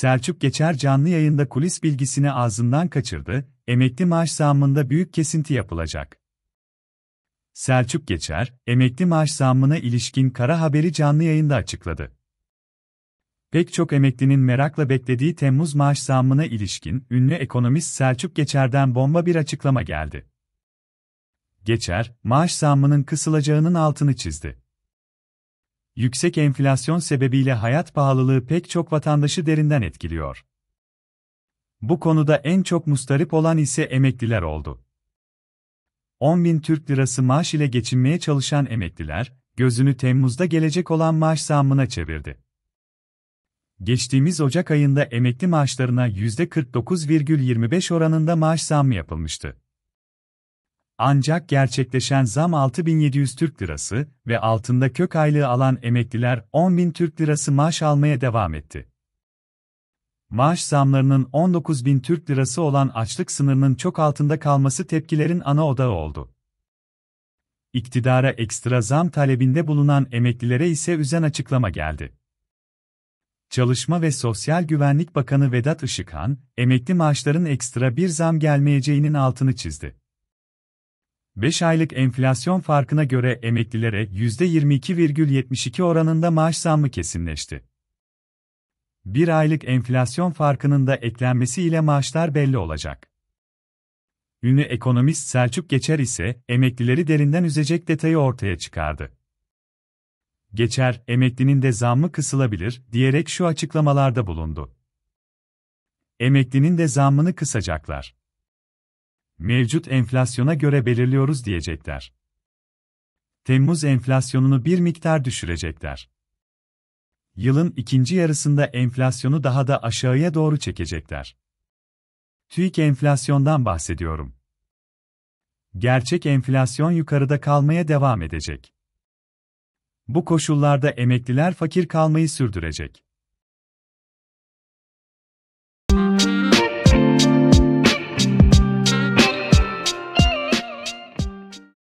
Selçuk Geçer canlı yayında kulis bilgisini ağzından kaçırdı, emekli maaş zammında büyük kesinti yapılacak. Selçuk Geçer, emekli maaş zammına ilişkin kara haberi canlı yayında açıkladı. Pek çok emeklinin merakla beklediği Temmuz maaş zammına ilişkin ünlü ekonomist Selçuk Geçer'den bomba bir açıklama geldi. Geçer, maaş zammının kısılacağının altını çizdi yüksek enflasyon sebebiyle hayat pahalılığı pek çok vatandaşı derinden etkiliyor. Bu konuda en çok mustarip olan ise emekliler oldu. 10 bin Türk lirası maaş ile geçinmeye çalışan emekliler, gözünü Temmuz'da gelecek olan maaş zammına çevirdi. Geçtiğimiz Ocak ayında emekli maaşlarına %49,25 oranında maaş zammı yapılmıştı. Ancak gerçekleşen zam 6700 Türk Lirası ve altında kök aylığı alan emekliler 10000 Türk Lirası maaş almaya devam etti. Maaş zamlarının 19000 Türk Lirası olan açlık sınırının çok altında kalması tepkilerin ana odağı oldu. İktidara ekstra zam talebinde bulunan emeklilere ise üzen açıklama geldi. Çalışma ve Sosyal Güvenlik Bakanı Vedat Işıkhan, emekli maaşların ekstra bir zam gelmeyeceğinin altını çizdi. 5 aylık enflasyon farkına göre emeklilere %22,72 oranında maaş zammı kesinleşti. 1 aylık enflasyon farkının da eklenmesiyle maaşlar belli olacak. Ünlü ekonomist Selçuk Geçer ise emeklileri derinden üzecek detayı ortaya çıkardı. Geçer, emeklinin de zammı kısılabilir diyerek şu açıklamalarda bulundu. Emeklinin de zammını kısacaklar mevcut enflasyona göre belirliyoruz diyecekler. Temmuz enflasyonunu bir miktar düşürecekler. Yılın ikinci yarısında enflasyonu daha da aşağıya doğru çekecekler. TÜİK enflasyondan bahsediyorum. Gerçek enflasyon yukarıda kalmaya devam edecek. Bu koşullarda emekliler fakir kalmayı sürdürecek.